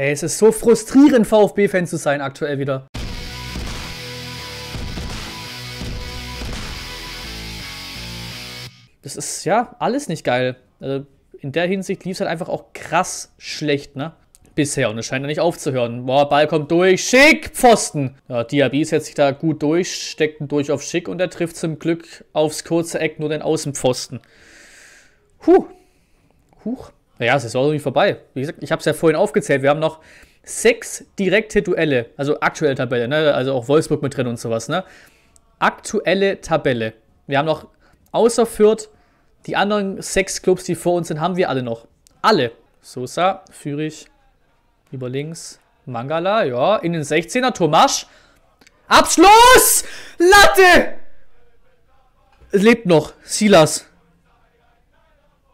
Hey, es ist so frustrierend, VfB-Fan zu sein aktuell wieder. Das ist ja alles nicht geil. Also in der Hinsicht lief es halt einfach auch krass schlecht, ne? Bisher und es scheint ja nicht aufzuhören. Boah, Ball kommt durch, schick, Pfosten. Ja, Diaby setzt sich da gut durch, steckt ihn durch auf schick und er trifft zum Glück aufs kurze Eck nur den Außenpfosten. Huh. Huch. Naja, es ist auch nicht vorbei. Wie gesagt, ich habe es ja vorhin aufgezählt. Wir haben noch sechs direkte Duelle, also aktuelle Tabelle, ne? also auch Wolfsburg mit drin und sowas. Ne? Aktuelle Tabelle. Wir haben noch außer Fürth die anderen sechs Clubs, die vor uns sind, haben wir alle noch. Alle. Sosa, Führich, über links, Mangala, ja, in den 16er, Tomasch. Abschluss! Latte! Es lebt noch, Silas.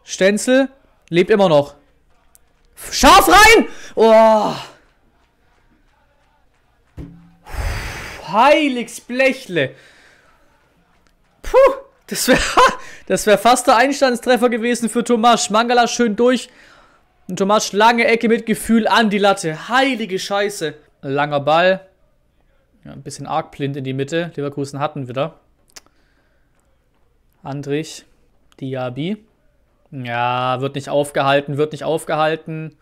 Stenzel, Lebt immer noch. Scharf rein! Oh! Heiligs Blechle. Puh, das wäre das wär fast der Einstandstreffer gewesen für Tomasch. Mangala schön durch. Und Tomasch lange Ecke mit Gefühl an die Latte. Heilige Scheiße. Langer Ball. Ja, ein bisschen arg blind in die Mitte. Leverkusen hatten wieder. Andrich. Diaby. Ja, wird nicht aufgehalten, wird nicht aufgehalten.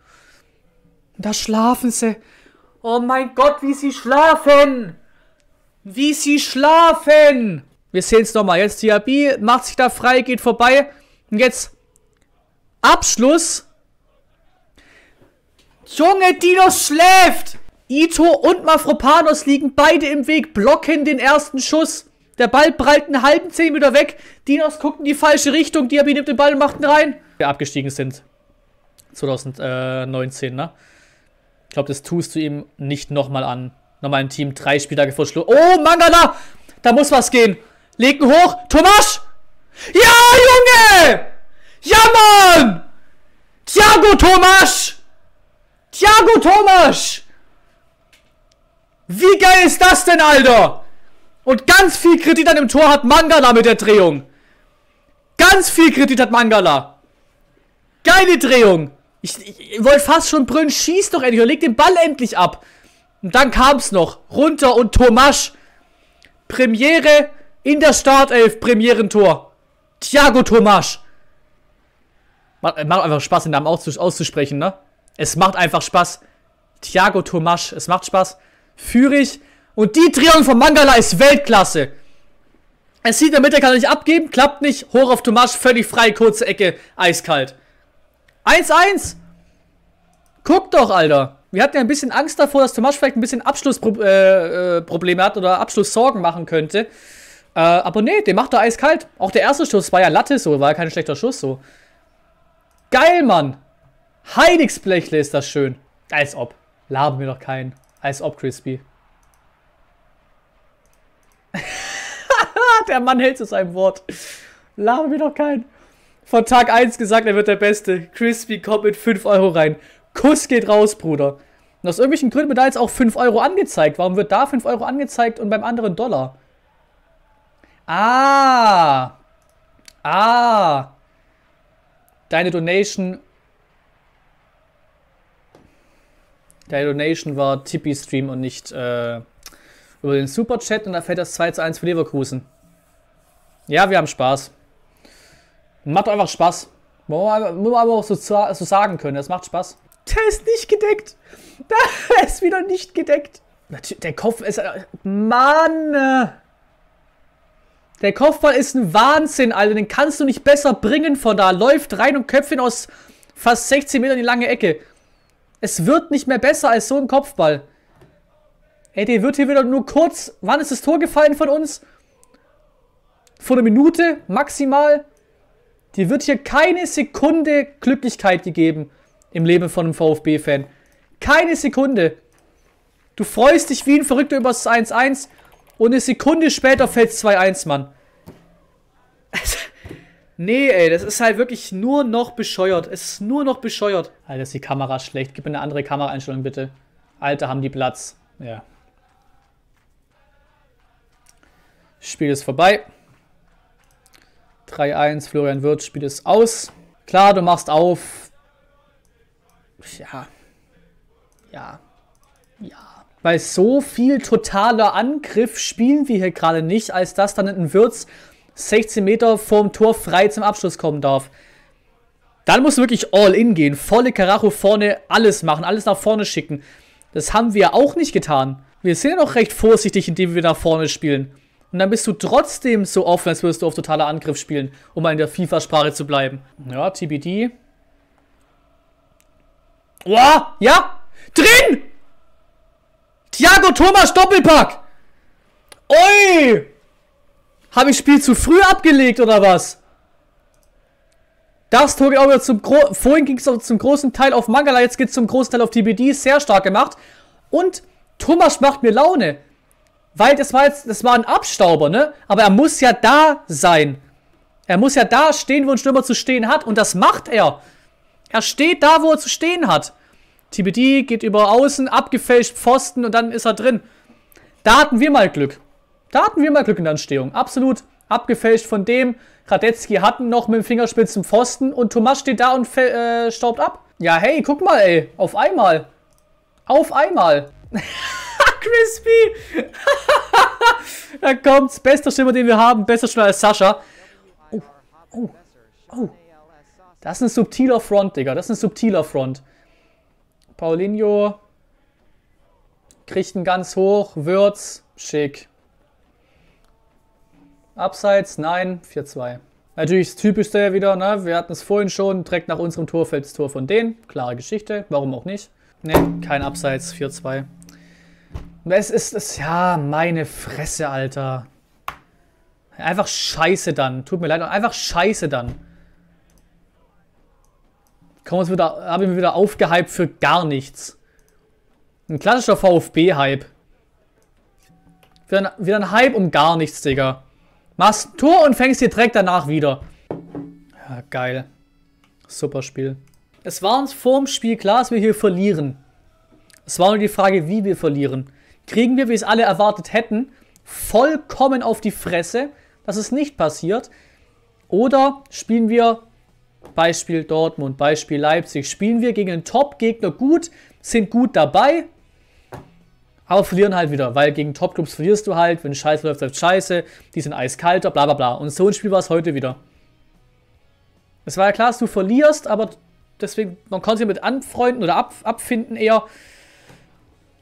Da schlafen sie. Oh mein Gott, wie sie schlafen! Wie sie schlafen! Wir sehen es nochmal. Jetzt Diaby macht sich da frei, geht vorbei. Und jetzt Abschluss. Junge, Dinos schläft! Ito und Mafropanos liegen beide im Weg, blocken den ersten Schuss. Der Ball prallt einen halben Zentimeter weg. Dinos guckt in die falsche Richtung. Diaby nimmt den Ball und macht ihn rein. Wir abgestiegen sind. 2019, ne? Ich glaube, das tust du ihm nicht nochmal an. Nochmal ein Team, drei Spieltage vor Schluss. Oh, Mangala! Da muss was gehen. Legen hoch. Tomasch! Ja, Junge! Ja, Mann! Thiago Tomasch! Thiago Tomasch! Wie geil ist das denn, Alter? Und ganz viel Kredit an dem Tor hat Mangala mit der Drehung. Ganz viel Kredit hat Mangala. Geile Drehung. Ich, ich, ich wollte fast schon brüllen, schieß doch endlich und leg den Ball endlich ab. Und dann kam's noch. Runter und Tomasch. Premiere in der Startelf. Premierentor. Thiago Tomasch. Macht, äh, macht einfach Spaß, den Namen auszusprechen, ne? Es macht einfach Spaß. Thiago Tomasch. Es macht Spaß. ich. Und die Drehung von Mangala ist Weltklasse. Es sieht der Mitte, kann er nicht abgeben, klappt nicht. Hoch auf Tomasch, völlig frei, kurze Ecke, eiskalt. 1-1. Guck doch, Alter. Wir hatten ja ein bisschen Angst davor, dass Tomasch vielleicht ein bisschen Abschlussprobleme äh, äh hat oder Abschlusssorgen machen könnte. Äh, aber nee, den macht er eiskalt. Auch der erste Schuss war ja Latte so, war ja kein schlechter Schuss so. Geil, Mann. Heiligsblechle ist das schön. Als ob. Laben wir doch keinen. Als ob, Crispy. der Mann hält zu seinem Wort. Laber mir doch keinen. Von Tag 1 gesagt, er wird der Beste. Crispy kommt mit 5 Euro rein. Kuss geht raus, Bruder. Und aus irgendwelchen Gründen wird da jetzt auch 5 Euro angezeigt. Warum wird da 5 Euro angezeigt und beim anderen Dollar? Ah. Ah. Deine Donation. Deine Donation war Tippy-Stream und nicht. Äh über den Superchat und da fällt das 2 zu 1 für Leverkusen. Ja, wir haben Spaß. Macht einfach Spaß. Muss man aber auch so, so sagen können, das macht Spaß. Der ist nicht gedeckt. Der ist wieder nicht gedeckt. Der Kopf ist... Mann! Der Kopfball ist ein Wahnsinn, Alter. Den kannst du nicht besser bringen von da. Läuft rein und köpft ihn aus fast 16 Metern in die lange Ecke. Es wird nicht mehr besser als so ein Kopfball. Ey, der wird hier wieder nur kurz. Wann ist das Tor gefallen von uns? Vor einer Minute maximal. Dir wird hier keine Sekunde Glücklichkeit gegeben im Leben von einem VfB-Fan. Keine Sekunde. Du freust dich wie ein Verrückter über das 1-1 und eine Sekunde später fällt 2-1, Mann. nee, ey, das ist halt wirklich nur noch bescheuert. Es ist nur noch bescheuert. Alter, ist die Kamera schlecht. Gib mir eine andere Kameraeinstellung, bitte. Alter, haben die Platz. Ja. Spiel ist vorbei. 3-1, Florian Wirtz, Spiel ist aus. Klar, du machst auf. Ja. Ja. Ja. Weil so viel totaler Angriff spielen wir hier gerade nicht, als dass dann ein Wirtz 16 Meter vorm Tor frei zum Abschluss kommen darf. Dann muss wirklich all in gehen. Volle Karacho vorne alles machen, alles nach vorne schicken. Das haben wir auch nicht getan. Wir sind ja noch recht vorsichtig, indem wir nach vorne spielen. Und dann bist du trotzdem so offen, als würdest du auf totaler Angriff spielen, um mal in der FIFA-Sprache zu bleiben. Ja, TBD. Wow, ja, drin! Thiago Thomas Doppelpack! Oi! Habe ich Spiel zu früh abgelegt oder was? Das Tor geht auch wieder zum Gro Vorhin ging es zum großen Teil auf Mangala, jetzt geht es zum großen Teil auf TBD. Sehr stark gemacht. Und Thomas macht mir Laune. Weil das war jetzt, das war ein Abstauber, ne? Aber er muss ja da sein. Er muss ja da stehen, wo ein Stürmer zu stehen hat. Und das macht er. Er steht da, wo er zu stehen hat. TBD geht über außen, abgefälscht, Pfosten und dann ist er drin. Da hatten wir mal Glück. Da hatten wir mal Glück in der Entstehung. Absolut abgefälscht von dem. Radetzky hatten noch mit dem Fingerspitzen Pfosten und Thomas steht da und äh, staubt ab. Ja, hey, guck mal, ey. Auf einmal. Auf einmal. crispy. da kommt's. Bester Schimmer, den wir haben. Besser schneller als Sascha. Oh, oh, oh. Das ist ein subtiler Front, Digga. Das ist ein subtiler Front. Paulinho kriegt ihn ganz hoch. Würz, schick. Abseits, nein, 4-2. Natürlich das Typischste wieder, ne? Wir hatten es vorhin schon, direkt nach unserem Tor fällt das Tor von denen. Klare Geschichte, warum auch nicht. Ne, kein Abseits, 4-2. Es ist, es, ja, meine Fresse, Alter. Einfach scheiße dann. Tut mir leid, einfach scheiße dann. Komm, jetzt wieder, habe ich mich wieder aufgehypt für gar nichts. Ein klassischer VfB-Hype. Wieder, wieder, ein Hype um gar nichts, Digga. Machst ein Tor und fängst dir direkt danach wieder. Ja, geil. Super Spiel. Es war uns vorm Spiel klar, dass wir hier verlieren. Es war nur die Frage, wie wir verlieren kriegen wir, wie es alle erwartet hätten, vollkommen auf die Fresse. dass es nicht passiert. Oder spielen wir, Beispiel Dortmund, Beispiel Leipzig, spielen wir gegen einen Top-Gegner gut, sind gut dabei, aber verlieren halt wieder, weil gegen Top-Clubs verlierst du halt, wenn Scheiße läuft, läuft Scheiße, die sind eiskalter, bla bla bla. Und so ein Spiel war es heute wieder. Es war ja klar, dass du verlierst, aber deswegen, man konnte sich mit anfreunden oder ab, abfinden eher,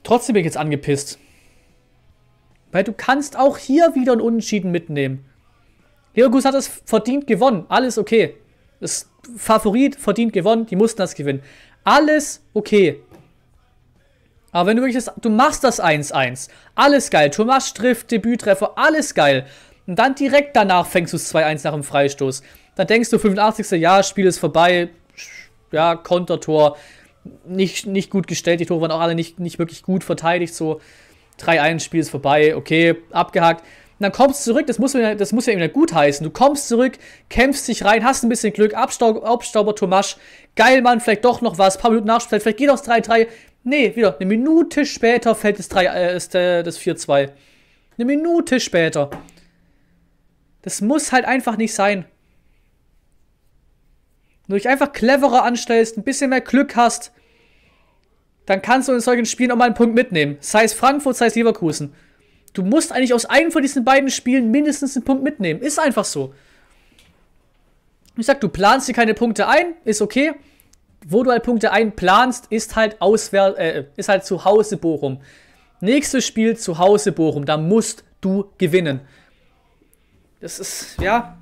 Trotzdem bin ich jetzt angepisst. Weil du kannst auch hier wieder einen Unentschieden mitnehmen. Leogus hat es verdient gewonnen. Alles okay. Das Favorit verdient gewonnen. Die mussten das gewinnen. Alles okay. Aber wenn du wirklich das, du machst das 1-1. Alles geil. Thomas trifft, Debüttreffer, alles geil. Und dann direkt danach fängst du es 2-1 nach dem Freistoß. Dann denkst du, 85. Ja, Spiel ist vorbei. Ja, Kontertor nicht, nicht gut gestellt. Die Tore waren auch alle nicht, nicht wirklich gut verteidigt. So 3-1, Spiel ist vorbei, okay, abgehakt. Und dann kommst du zurück, das muss, das muss ja wieder gut heißen. Du kommst zurück, kämpfst dich rein, hast ein bisschen Glück, Abstaub, Abstauber Tomasch, geil Mann, vielleicht doch noch was, paar Minuten Nachspiel, vielleicht geht auch das 3-3. Nee, wieder, eine Minute später fällt das, 3, äh, ist äh, das 4-2. Äh, eine Minute später. Das muss halt einfach nicht sein. Wenn du dich einfach cleverer anstellst, ein bisschen mehr Glück hast, dann kannst du in solchen Spielen auch mal einen Punkt mitnehmen. Sei es Frankfurt, sei es Leverkusen. Du musst eigentlich aus einem von diesen beiden Spielen mindestens einen Punkt mitnehmen. Ist einfach so. Ich sag, du planst dir keine Punkte ein, ist okay. Wo du halt Punkte einplanst, ist halt auswär äh, ist halt zu Hause Bochum. Nächstes Spiel zu Hause Bochum, da musst du gewinnen. Das ist, ja.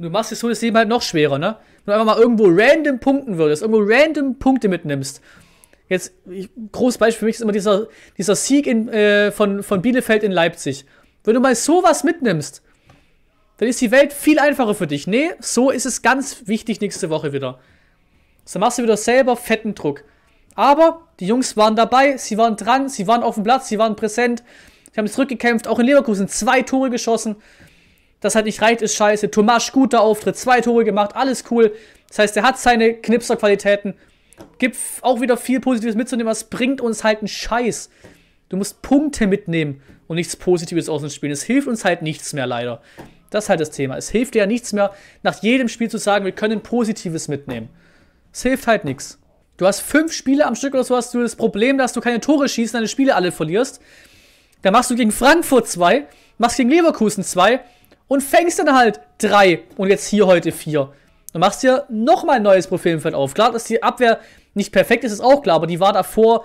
Du machst es so das Leben halt noch schwerer, ne? du einfach mal irgendwo random punkten würdest, irgendwo random Punkte mitnimmst. Jetzt, ich, großes Beispiel für mich ist immer dieser, dieser Sieg in, äh, von, von Bielefeld in Leipzig. Wenn du mal sowas mitnimmst, dann ist die Welt viel einfacher für dich. Nee, so ist es ganz wichtig nächste Woche wieder. So machst du wieder selber fetten Druck. Aber die Jungs waren dabei, sie waren dran, sie waren auf dem Platz, sie waren präsent. Sie haben zurückgekämpft, auch in Leverkusen zwei Tore geschossen das halt nicht reicht, ist scheiße. Tomasch, guter Auftritt, zwei Tore gemacht, alles cool. Das heißt, er hat seine Knipserqualitäten. Gibt auch wieder viel Positives mitzunehmen, was bringt uns halt einen Scheiß. Du musst Punkte mitnehmen und nichts Positives aus dem Spiel. Es hilft uns halt nichts mehr, leider. Das ist halt das Thema. Es hilft dir ja nichts mehr, nach jedem Spiel zu sagen, wir können Positives mitnehmen. Es hilft halt nichts. Du hast fünf Spiele am Stück oder so hast du das Problem, dass du keine Tore schießt, deine Spiele alle verlierst. Dann machst du gegen Frankfurt zwei, machst gegen Leverkusen zwei, und fängst dann halt drei und jetzt hier heute vier. Dann machst du dir nochmal ein neues Profilfeld auf. Klar, dass die Abwehr nicht perfekt ist, ist auch klar, aber die war davor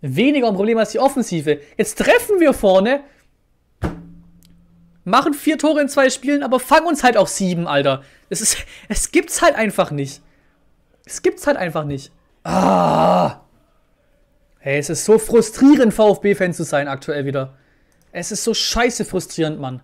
weniger ein Problem als die Offensive. Jetzt treffen wir vorne, machen vier Tore in zwei Spielen, aber fangen uns halt auch sieben, Alter. Es, ist, es gibt's halt einfach nicht. Es gibt's halt einfach nicht. Ah. Hey, es ist so frustrierend, VfB-Fan zu sein aktuell wieder. Es ist so scheiße frustrierend, Mann.